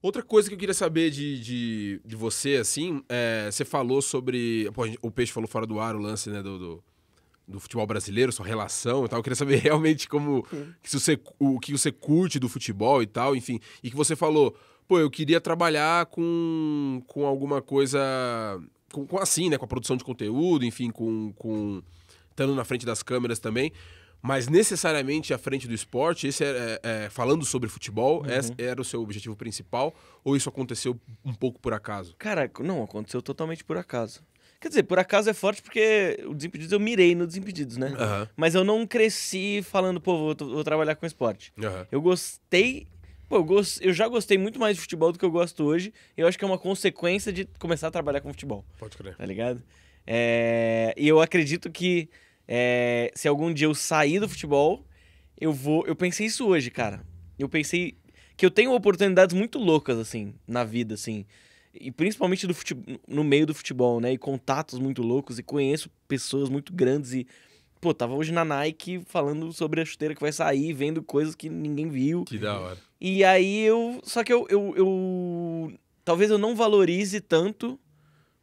Outra coisa que eu queria saber de, de, de você, assim, é, você falou sobre. Pô, o Peixe falou fora do ar o lance, né, do, do, do, futebol brasileiro, sua relação e tal. Eu queria saber realmente como. Se você, o que você curte do futebol e tal, enfim. E que você falou, pô, eu queria trabalhar com, com alguma coisa. Com, com assim, né? Com a produção de conteúdo, enfim, com. com estando na frente das câmeras também mas necessariamente à frente do esporte, esse é, é, é, falando sobre futebol, uhum. esse era o seu objetivo principal, ou isso aconteceu um pouco por acaso? Cara, não, aconteceu totalmente por acaso. Quer dizer, por acaso é forte porque o Desimpedidos eu mirei no Desimpedidos, né? Uhum. Mas eu não cresci falando, pô, vou, vou trabalhar com esporte. Uhum. Eu gostei Pô, eu, gost... eu, já gostei muito mais de futebol do que eu gosto hoje. Eu acho que é uma consequência de começar a trabalhar com futebol. Pode crer. Tá ligado? É... E eu acredito que é, se algum dia eu sair do futebol, eu vou. Eu pensei isso hoje, cara. Eu pensei que eu tenho oportunidades muito loucas, assim, na vida, assim. E principalmente do fute... no meio do futebol, né? E contatos muito loucos. E conheço pessoas muito grandes. E, pô, tava hoje na Nike falando sobre a chuteira que vai sair, vendo coisas que ninguém viu. Que da hora. E aí eu. Só que eu. eu, eu... Talvez eu não valorize tanto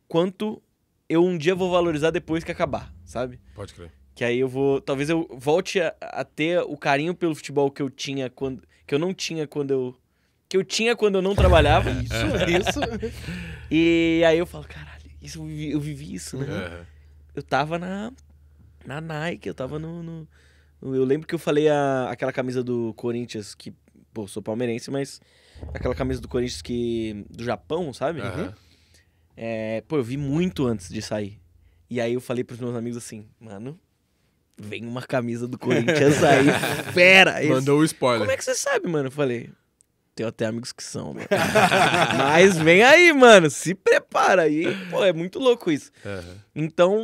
quanto eu um dia vou valorizar depois que acabar sabe? Pode crer. Que aí eu vou. Talvez eu volte a, a, ter o carinho pelo futebol que eu tinha quando. Que eu não tinha quando eu. Que eu tinha quando eu não trabalhava. isso, isso. E aí eu falo, caralho, isso, eu, vivi, eu vivi isso, né? Uhum. Eu tava na, na Nike, eu tava no, no Eu lembro que eu falei a, aquela camisa do Corinthians, que. Pô, sou palmeirense, mas. Aquela camisa do Corinthians que. do Japão, sabe? Uhum. É, pô, eu vi muito antes de sair. E aí eu falei pros meus amigos assim, mano, vem uma camisa do Corinthians aí, fera! Mandou o um spoiler. Como é que você sabe, mano? Eu falei, tenho até amigos que são, mano. Mas vem aí, mano, se prepara aí. Pô, é muito louco isso. Uhum. Então,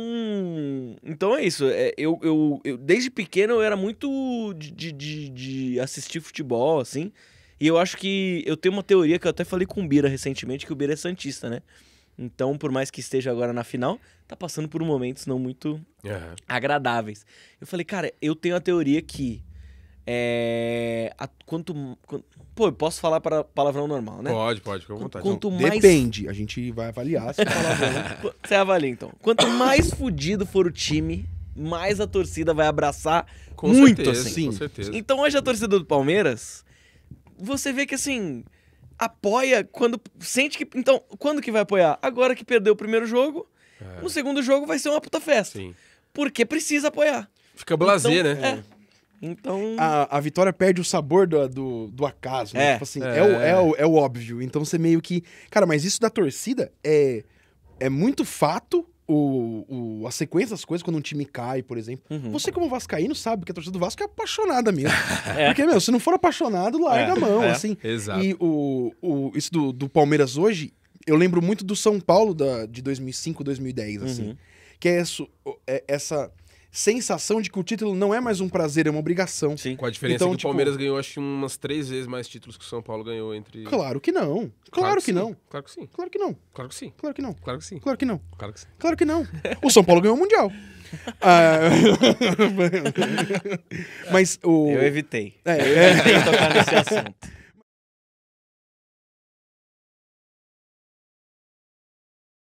então é isso. É, eu, eu, eu, desde pequeno, eu era muito de, de, de assistir futebol, assim. E eu acho que eu tenho uma teoria que eu até falei com o Bira recentemente, que o Bira é Santista, né? Então, por mais que esteja agora na final, tá passando por momentos não muito uhum. agradáveis. Eu falei, cara, eu tenho a teoria que. É, a, quanto, quanto, Pô, eu posso falar para palavrão normal, né? Pode, pode, fica à vontade. Quanto então, mais... Depende, a gente vai avaliar se palavrão. Você avalia então. Quanto mais fudido for o time, mais a torcida vai abraçar com muito certeza, assim. Com certeza. Então hoje a torcida do Palmeiras, você vê que assim, apoia quando sente que. Então, quando que vai apoiar? Agora que perdeu o primeiro jogo, é. no segundo jogo vai ser uma puta festa. Sim. Porque precisa apoiar. Fica blazer, então, né? É. Então. A, a vitória perde o sabor do, do, do acaso, né? É. Tipo assim, é. É, o, é, o, é o óbvio. Então você meio que. Cara, mas isso da torcida é, é muito fato o, o, a sequência das coisas, quando um time cai, por exemplo. Uhum. Você, como vascaíno, sabe que a torcida do Vasco é apaixonada mesmo. é. Porque, meu, se não for apaixonado, larga é. a mão, é. assim. Exato. E o, o, isso do, do Palmeiras hoje, eu lembro muito do São Paulo da, de 2005, 2010, assim. Uhum. Que é, isso, é essa sensação de que o título não é mais um prazer, é uma obrigação. Sim, com a diferença então, que tipo... o Palmeiras ganhou, acho que umas três vezes mais títulos que o São Paulo ganhou entre. Claro que não. Claro, claro que, que não. Claro que sim. Claro que não. Claro que sim. Claro que não. Claro que sim. Claro que não. Claro que, sim. Claro que não. O São Paulo ganhou o Mundial. Mas o. Eu evitei. É, é... Eu evitei tocar nesse assunto.